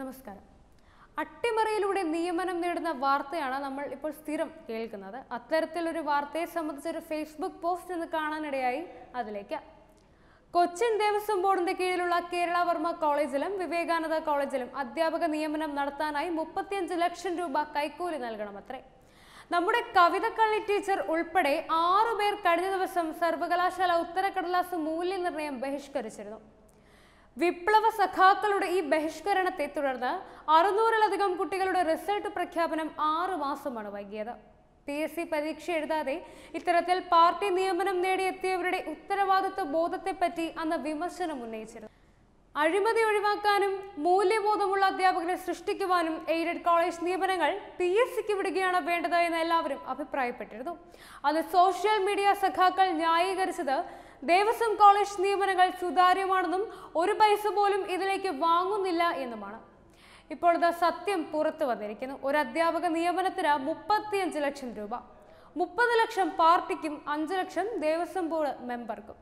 നമസ്കാരം അട്ടിമറിയിലൂടെ നിയമനം നേടുന്ന വാർത്തയാണ് നമ്മൾ ഇപ്പോൾ സ്ഥിരം കേൾക്കുന്നത് അത്തരത്തിലൊരു വാർത്തയെ സംബന്ധിച്ചൊരു ഫേസ്ബുക്ക് പോസ്റ്റ് എന്ന് കാണാനിടയായി അതിലേക്ക് കൊച്ചിൻ ദേവസ്വം ബോർഡിന്റെ കീഴിലുള്ള കേരള വർമ്മ കോളേജിലും വിവേകാനന്ദ കോളേജിലും അധ്യാപക നിയമനം നടത്താനായി മുപ്പത്തിയഞ്ച് ലക്ഷം രൂപ കൈക്കൂലി നൽകണമത്രേ നമ്മുടെ കവിതക്കള്ളി ടീച്ചർ ഉൾപ്പെടെ ആറുപേർ കഴിഞ്ഞ ദിവസം സർവകലാശാല ഉത്തരക്കടലാസ് മൂല്യനിർണ്ണയം ബഹിഷ്കരിച്ചിരുന്നു വിപ്ലവ സഖാക്കളുടെ ഈ ബഹിഷ്കരണത്തെ തുടർന്ന് അറുന്നൂറിലധികം കുട്ടികളുടെ റിസൾട്ട് പ്രഖ്യാപനം ആറു മാസമാണ് വൈകിയത് പി എസ് സി പരീക്ഷ എഴുതാതെ ഇത്തരത്തിൽ പാർട്ടി നിയമനം നേടിയെത്തിയവരുടെ ഉത്തരവാദിത്വ ബോധത്തെപ്പറ്റി അന്ന് വിമർശനം ഉന്നയിച്ചിരുന്നു അഴിമതി ഒഴിവാക്കാനും മൂല്യബോധമുള്ള അധ്യാപകരെ സൃഷ്ടിക്കുവാനും എയ്ഡഡ് കോളേജ് നിയമനങ്ങൾ പി എസ് സിക്ക് വിടുകയാണ് വേണ്ടത് എന്ന് എല്ലാവരും അഭിപ്രായപ്പെട്ടിരുന്നു അത് സോഷ്യൽ മീഡിയ സഖാക്കൾ ന്യായീകരിച്ചത് ദേവസ്വം കോളേജ് നിയമനങ്ങൾ സുതാര്യമാണെന്നും ഒരു പൈസ പോലും ഇതിലേക്ക് വാങ്ങുന്നില്ല എന്നുമാണ് ഇപ്പോൾ സത്യം പുറത്തു വന്നിരിക്കുന്നു ഒരു അധ്യാപക നിയമനത്തിന് മുപ്പത്തിയഞ്ച് ലക്ഷം രൂപ മുപ്പത് ലക്ഷം പാർട്ടിക്കും അഞ്ച് ലക്ഷം ദേവസ്വം ബോർഡ് മെമ്പർക്കും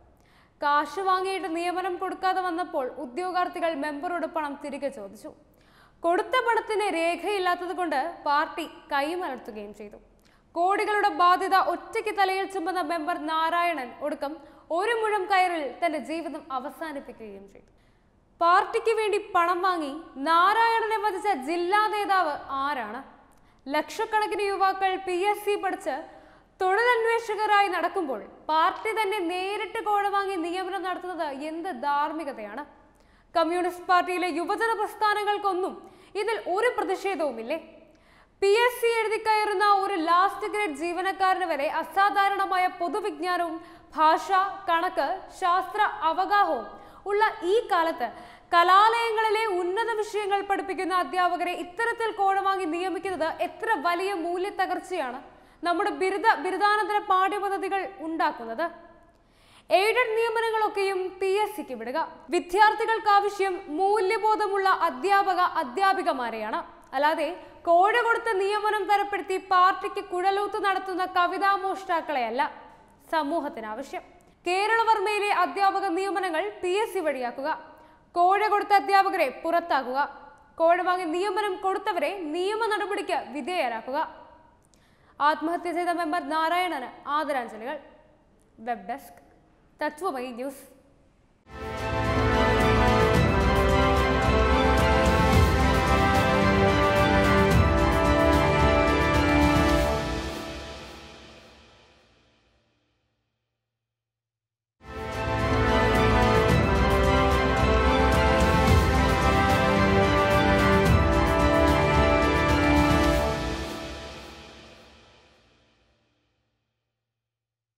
കാശ് വാങ്ങിയിട്ട് നിയമനം കൊടുക്കാതെ വന്നപ്പോൾ ഉദ്യോഗാർത്ഥികൾ മെമ്പറോട് പണം തിരികെ ചോദിച്ചു കൊടുത്ത പണത്തിന് രേഖയില്ലാത്തത് കൊണ്ട് പാർട്ടി കൈമലർത്തുകയും ചെയ്തു കോടികളുടെ ബാധ്യത ഒറ്റയ്ക്ക് തലയിൽ ചുമന്ന മെമ്പർ നാരായണൻ ഒടുക്കം ഒരു മുഴം കയറിൽ തന്റെ ജീവിതം അവസാനിപ്പിക്കുകയും ചെയ്തു പാർട്ടിക്ക് വേണ്ടി പണം വാങ്ങി നാരായണനെ വധിച്ച ജില്ലാ നേതാവ് ആരാണ് ലക്ഷക്കണക്കിന് യുവാക്കൾ പി എസ് സി പഠിച്ച് തൊഴിലന്വേഷകരായി നടക്കുമ്പോൾ പാർട്ടി തന്നെ നേരിട്ട് കോഴ വാങ്ങി നിയമനം നടത്തുന്നത് എന്ത് ധാർമ്മികതയാണ് കമ്മ്യൂണിസ്റ്റ് പാർട്ടിയിലെ യുവജന പ്രസ്ഥാനങ്ങൾക്കൊന്നും ഇതിൽ ഒരു പ്രതിഷേധവുമില്ലേ പി എസ് സി എഴുതി കയറുന്ന ഒരു ലാസ്റ്റ് ഗ്രേഡ് ജീവനക്കാരന് വരെ അസാധാരണമായ പൊതുവിജ്ഞാനവും ഭാഷ കണക്ക് ശാസ്ത്ര അവഗാഹവും ഉള്ള ഈ കാലത്ത് കലാലയങ്ങളിലെ ഉന്നത വിഷയങ്ങൾ പഠിപ്പിക്കുന്ന അധ്യാപകരെ ഇത്തരത്തിൽ കോഴമാങ്ങി നിയമിക്കുന്നത് എത്ര വലിയ മൂല്യത്തകർച്ചയാണ് നമ്മുടെ ബിരുദ ബിരുദാനന്തര പാഠ്യപദ്ധതികൾ ഉണ്ടാക്കുന്നത് എയ്ഡഡ് നിയമനങ്ങളൊക്കെയും പി എസ് സിക്ക് വിടുക വിദ്യാർത്ഥികൾക്കാവശ്യം മൂല്യബോധമുള്ള അധ്യാപക അധ്യാപികമാരെയാണ് അല്ലാതെ കോഴ കൊടുത്ത നിയമനം തരപ്പെടുത്തി പാർട്ടിക്ക് കുഴലൂത്ത് നടത്തുന്ന കവിതാ മോഷ്ടാക്കളെയല്ല സമൂഹത്തിന് ആവശ്യം കേരളവർമ്മയിലെ അധ്യാപക നിയമനങ്ങൾ പി എസ് സി വഴിയാക്കുക കോഴ കൊടുത്ത അധ്യാപകരെ പുറത്താക്കുക കോഴ വാങ്ങി നിയമനം കൊടുത്തവരെ നിയമ നടപടിക്ക് വിധേയരാക്കുക ആത്മഹത്യ ചെയ്ത മെമ്പർ നാരായണന് ആദരാഞ്ജലികൾ വെബ് ഡെസ്ക് തത്വമയി ന്യൂസ്